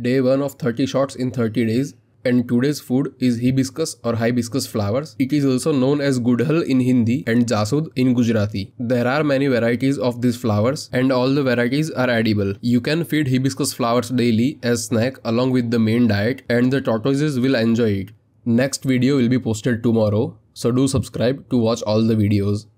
day 1 of 30 shots in 30 days and today's food is hibiscus or hibiscus flowers. It is also known as gudhal in Hindi and jasud in Gujarati. There are many varieties of these flowers and all the varieties are edible. You can feed hibiscus flowers daily as snack along with the main diet and the tortoises will enjoy it. Next video will be posted tomorrow so do subscribe to watch all the videos.